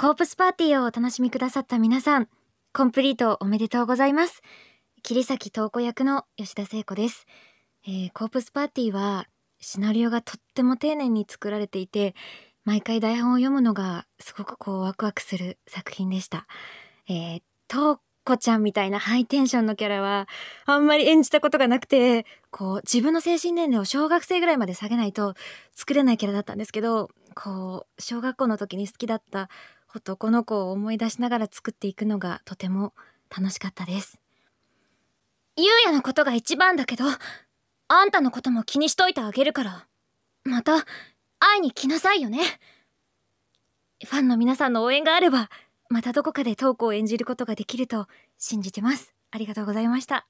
コープスパーティーをお楽しみくださった皆さん、コンプリートおめでとうございます。桐崎東子役の吉田聖子です、えー、コープスパーティーはシナリオがとっても丁寧に作られていて、毎回台本を読むのがすごくこうワクワクする作品でした。えー、東子ちゃんみたいなハイテンションのキャラはあんまり演じたことがなくて、こう自分の精神年齢を小学生ぐらいまで下げないと作れないキャラだったんですけど、こう小学校の時に好きだった男の子を思い出しながら作っていくのがとても楽しかったです。ゆうやのことが一番だけど、あんたのことも気にしといてあげるから、また会いに来なさいよね。ファンの皆さんの応援があれば、またどこかでトークを演じることができると信じてます。ありがとうございました。